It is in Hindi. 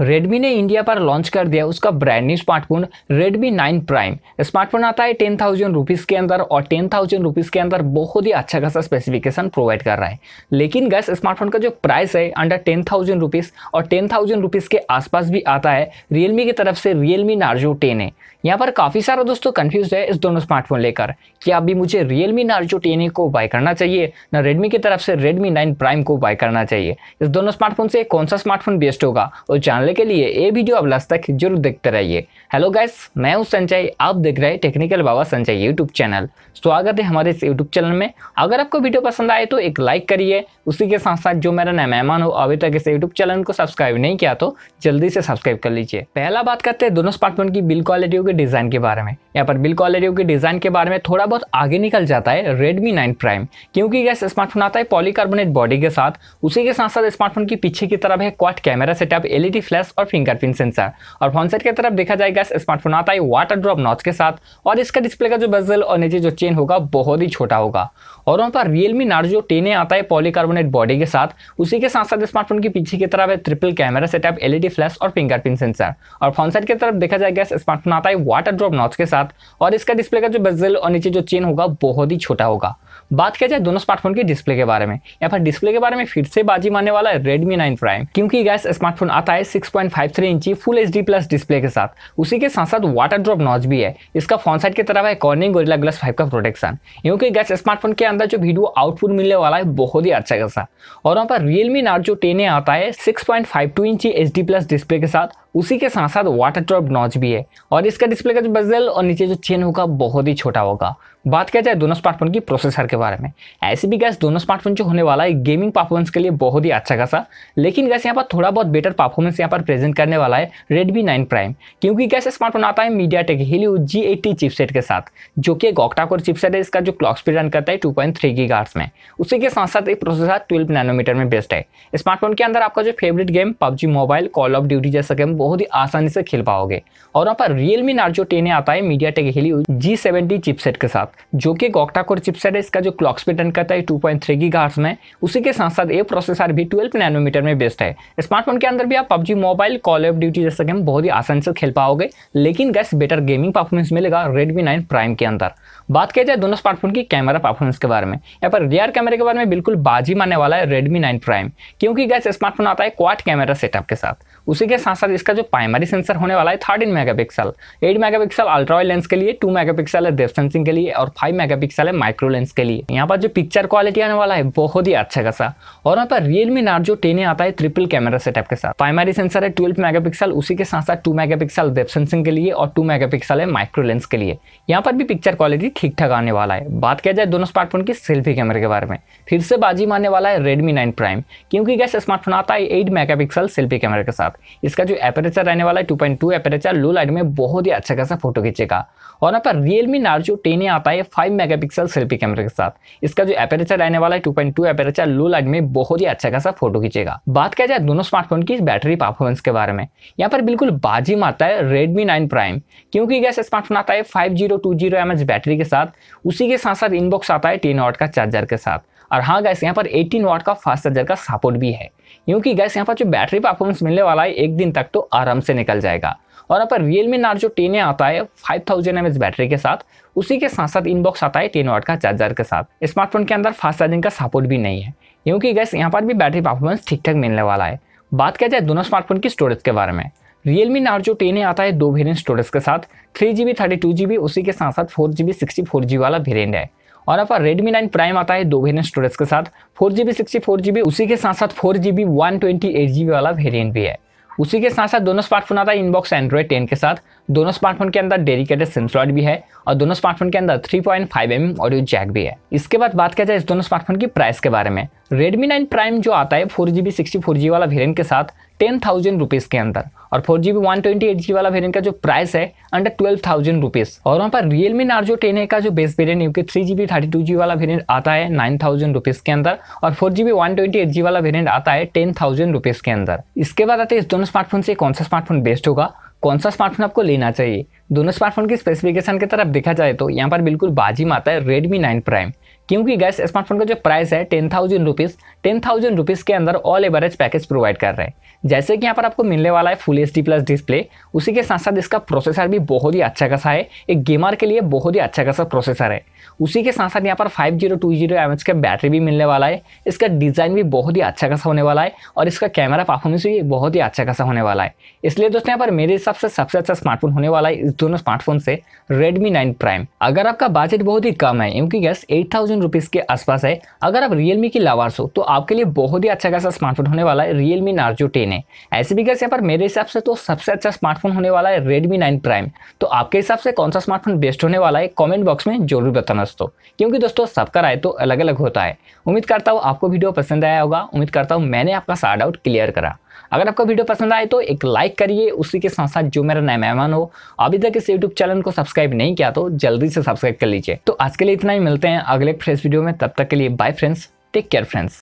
रेडमी ने इंडिया पर लॉन्च कर दिया उसका brand new smartphone Redmi 9 Prime smartphone आता है टेन थाउजेंड रुपीज़ के अंदर और टेन थाउजेंड रुपीज़ के अंदर बहुत ही अच्छा खासा स्पेसिफिकेशन प्रोवाइड कर रहा है लेकिन गैस स्मार्टफोन का जो प्राइस है अंडर टेन थाउजेंड रुपीज़ और टेन थाउजेंड रुपीज़ के आसपास भी आता है रियलमी की तरफ से रियलमी नार्जो टेन है यहाँ पर काफ़ी सारा दोस्तों कन्फ्यूज है इस दोनों स्मार्टफोन लेकर कि अभी मुझे रियलमी नार्जो टेन को बाय करना चाहिए ना रेडमी की तरफ से रेडमी नाइन प्राइम को बाय करना चाहिए इस दोनों स्मार्टफोन से कौन सा स्मार्टफोन बेस्ट होगा और जान जानने के लिए ये वीडियो अब लास्ट तक जरूर देखते रहिए हेलो गैस मैं हूँ संजय आप देख रहे हैं technical Baba Sanjay YouTube channel स्वागत है हमारे इस यूट्यूब चैनल में अगर आपको वीडियो पसंद आए तो एक लाइक करिए उसी के साथ साथ जो मेरा नया मेहमान हो अभी तक इस यूट्यूब चैनल को सब्सक्राइब नहीं किया तो जल्दी से सब्सक्राइब कर लीजिए पहला बात करते हैं दोनों स्मार्टफोन की बिल क्वालिटी के डिज़ाइन के बारे में यहाँ पर बिल क्वालिटी के डिज़ाइन के बारे में थोड़ा बहुत आगे निकल जाता है रेडमी नाइन प्राइम क्योंकि गैस स्मार्टफोन आता है पॉलीकार्बोनेट बॉडी के साथ उसी के साथ साथ स्मार्टफोन की पीछे की तरफ है quad camera setup LED flash और फिंगरप्रिंट सेंसर और फॉन्सेट की तरफ देखा जाएगा स्मार्टफोन आता है वाटर ड्रॉप नॉच के साथ और इसका डिस्प्ले का जो बेजल और नीचे जो चेन होगा बहुत ही छोटा होगा और वहाँ पर रियलमी नार्जो टेन आता है पॉलीकार्बोनेट बॉडी के साथ उसी के साथ साथ स्मार्टफोन के पीछे की तरफ है triple camera setup LED flash और फिंगरप्रिंट सेंसर और फॉन्सेट की तरफ देखा जाएगा स्मार्टफोन आता है वाटर ड्रॉप नॉच के साथ और इसका डिस्प्ले का जो बेजल और नीचे जो चेन होगा बहुत ही छोटा होगा बात किया जाए दोनों स्मार्टफोन के डिस्प्ले के बारे में यहाँ पर डिस्प्ले के बारे में फिर से बाजी मारने वाला है रेडमी नाइन प्राइम क्योंकि गैस स्मार्टफोन आता है six point five three inch full H D plus display के साथ उसी के साथ साथ वाटर ड्रॉप नॉच भी है इसका फोन साइड की तरफ है कॉर्निंग गोरिला ग्लास फाइव का प्रोटेक्शन क्योंकि गैस स्मार्टफोन के अंदर जो वीडियो आउटपुट मिलने वाला है बहुत ही अच्छा खासा और वहाँ पर रियलमी नार्जो टेन आता है six point five two inch H D plus display के साथ उसी के साथ साथ वाटर ट्रॉप नॉच भी है और इसका डिस्प्ले का जो बजल और नीचे जो चेन होगा बहुत ही छोटा होगा बात किया जाए दोनों स्मार्टफोन की प्रोसेसर के बारे में ऐसे भी गैस दोनों स्मार्टफोन जो होने वाला है गेमिंग परफॉर्मेंस के लिए बहुत ही अच्छा खासा लेकिन गैस यहाँ पर थोड़ा बहुत बेटर परफॉर्मेंस यहाँ पर प्रेजेंट करने वाला है रेडमी नाइन प्राइम क्योंकि गैस स्मार्टफोन आता है मीडिया टेक हिली जी एटी चिपसेट के साथ जो कि एक चिपसेट है इसका जो क्लॉक स्पीड रन करता है टू पॉइंट थ्री गार्ड्स में उसी के साथ साथ एक प्रोसेसर ट्वेल्व नैनोमीटर में बेस्ट है स्मार्टफोन के अंदर आपका जो favourite game PUBG mobile call of duty जैसा गेम बहुत ही आसानी से खेल पाओगे और वहाँ पर रियल मी नार्जो टेन आता है मीडिया टेक हिली जी सेवेंटी चिपसेट के साथ जो कि गोक्टा कोर चिपसेट है इसका जो क्लॉक स्पीड रन करता है टू पॉइंट थ्री में उसी के साथ साथ ये प्रोसेसर भी ट्वेल्व नैनोमीटर में बेस्ट है स्मार्टफोन के अंदर भी आप PUBG mobile call of duty जैसे गेम बहुत ही आसानी से खेल पाओगे लेकिन गैस बेटर गेमिंग परफॉर्मेंस मिलेगा रेडमी नाइन प्राइम के अंदर बात किया जाए दोनों स्मार्टफोन की कैमरा परफॉर्मेंस के बारे में यहाँ पर रियर कैमरे के बारे में बिल्कुल बाजी मानने वाला है रेडमी नाइन प्राइम क्योंकि गैस स्मार्टफोन आता है क्वाट कैमरा सेटअप के साथ उसी के साथ साथ इसका इसका जो प्राइमरी सेंसर होने वाला है thirteen mega pixel eight mega pixel ultrawide lens के लिए टू मेगा पिक्सल है डेफ सेंसिंग के लिए और फाइव मेगा पिक्सल है माइक्रो लेंस के लिए यहाँ पर जो पिक्चर क्वालिटी आने वाला है बहुत ही अच्छा खासा और यहाँ पर रियलमी नार्जो टेन आता है ट्रिपल कैमरा सेटअप के साथ प्राइमरी सेंसर है ट्वेल्व मेगा पिक्सल उसी के साथ साथ two mega pixel depth sensing के लिए और टू मेगा पिक्सल है माइक्रो लेंस के लिए यहाँ पर भी पिक्चर क्वालिटी ठीक ठाक आने वाला है बात किया जाए दोनों स्मार्टफोन की सेल्फी कैमरे के बारे में फिर से बाजी मारने वाला है रेडमी नाइन प्राइम क्योंकि गैस स्मार्टफोन आता है एट मेगा सेल्फी कैमरे के साथ इसका जो एप एपरेचर रहने वाला है two point two aperture low light में बहुत ही अच्छा खासा फोटो खींचेगा और यहाँ पर रियलमी नार्जो टेन आता है फाइव मेगा पिक्सल सेल्फी कैमरे के साथ इसका जो एपरेचर रहने वाला है two point two aperture low light में बहुत ही अच्छा खासा फोटो खींचेगा बात किया जाए दोनों स्मार्टफोन की बैटरी परफॉर्मेंस के बारे में यहाँ पर बिल्कुल बाजी मारता है रेडमी नाइन प्राइम क्योंकि कैसे स्मार्टफोन आता है five zero two zero M H battery के साथ उसी के साथ साथ इनबॉक्स आता है टेन वॉट का चार्जर के साथ और हाँ गैस यहाँ पर 18 वाट का फास्ट चार्जर का सपोर्ट भी है क्योंकि गैस यहाँ पर जो बैटरी परफॉर्मेंस मिलने वाला है एक दिन तक तो आराम से निकल जाएगा और यहाँ पर रियल मी नार्जो टेन आता है फाइव थाउजेंड बैटरी के साथ उसी के साथ साथ इनबॉक्स आता है टेन वाट का चार्जर के साथ स्मार्टफोन के अंदर फास्ट चार्जिंग का सपोर्ट भी नहीं है क्योंकि गैस यहाँ पर भी बैटरी परफॉर्मेंस ठीक ठाक मिलने वाला है बात किया जाए दोनों स्मार्टफोन की स्टोरेज के बारे में रियलमी नार्जो टेन आता है दो वेरियंट स्टोरेज के साथ three G B thirty two G B उसी के साथ साथ four G B sixty four G वाला वेरियंट है और आपका रेडमी नाइन प्राइम आता है दो वेरियंट स्टोरेज के साथ four G B sixty four G B उसी के साथ साथ four G B one twenty eight G B वाला वेरियंट भी है उसी के साथ साथ दोनों स्मार्टफोन आता है इनबॉक्स एंड्रॉइड टेन के साथ दोनों स्मार्टफोन के अंदर डेडिकेटेड सिम स्लॉट भी है और दोनों स्मार्टफोन के अंदर 3.5 पॉइंट एम ऑडियो जैक भी है इसके बाद बात किया जाए इस दोनों स्मार्टफोन की प्राइस के बारे में Redmi 9 Prime जो आता है four G B sixty four G वाला वेरियंट के साथ टेन थाउजेंड रुपीज़ के अंदर और four G B one twenty eight G वाला वेरियंट का जो प्राइस है अंडर ट्वेल्व थाउजेंड रुपीज़ और वहाँ पर Realme Narzo ten A का जो बेस वेरियंट के three G B thirty two G वाला वेरियंट आता है नाइन थाउजेंड रुपीज़ के अंदर और four G B one twenty eight G वाला वेरियंट आता है टेन थाउजेंड रुपीज़ के अंदर इसके बाद आते हैं इस दोनों स्मार्टफोन से कौन सा स्मार्टफोन बेस्ट होगा कौन सा स्मार्टफोन आपको लेना चाहिए दोनों स्मार्टफोन की स्पेसिफिकेशन की तरफ देखा जाए तो यहाँ पर बिल्कुल बाजी माता है रेडमी नाइन प्राइम क्योंकि गैस स्मार्टफोन का जो प्राइस है ten thousand rupees ten thousand rupees के अंदर ऑल एवरेज पैकेज प्रोवाइड कर रहे हैं जैसे कि यहाँ पर आपको मिलने वाला है full H D plus display उसी के साथ साथ इसका प्रोसेसर भी बहुत ही अच्छा खासा है एक गेमर के लिए बहुत ही अच्छा खासा प्रोसेसर है उसी के साथ साथ यहाँ पर five zero two zero M H का बैटरी भी मिलने वाला है इसका डिज़ाइन भी बहुत ही अच्छा खासा होने वाला है और इसका कैमरा परफॉर्मेंस भी बहुत ही अच्छा खासा होने वाला है इसलिए दोस्तों यहाँ पर मेरे हिसाब से सबसे अच्छा स्मार्टफोन होने वाला है इस दोनों स्मार्टफोन से रेडमी नाइन प्राइम अगर आपका बजट बहुत ही कम है क्योंकि गैस एट थाउजेंड रुपीज़ के आसपास है अगर आप रियलमी की लावार्स हो तो आपके लिए बहुत ही अच्छा खासा स्मार्टफोन होने वाला है रियलमी नार्जो टेन है ऐसे भी कैसे पर मेरे हिसाब से तो सबसे अच्छा स्मार्टफोन होने वाला है रेडमी नाइन प्राइम तो आपके हिसाब से कौन सा स्मार्टफोन बेस्ट होने वाला है कॉमेंट बॉक्स में जरूर बताना दोस्तों क्योंकि दोस्तों सबका राय तो अलग अलग होता है उम्मीद करता हूँ आपको वीडियो पसंद आया होगा उम्मीद करता हूँ मैंने आपका सारा डाउट क्लियर करा अगर आपको वीडियो पसंद आए तो एक लाइक करिए उसी के साथ साथ जो मेरा नया मेहमान हो अभी तक इस यूट्यूब चैनल को सब्सक्राइब नहीं किया तो जल्दी से सब्सक्राइब कर लीजिए तो आज के लिए इतना ही मिलते हैं अगले फ्रेश वीडियो में तब तक के लिए bye friends take care friends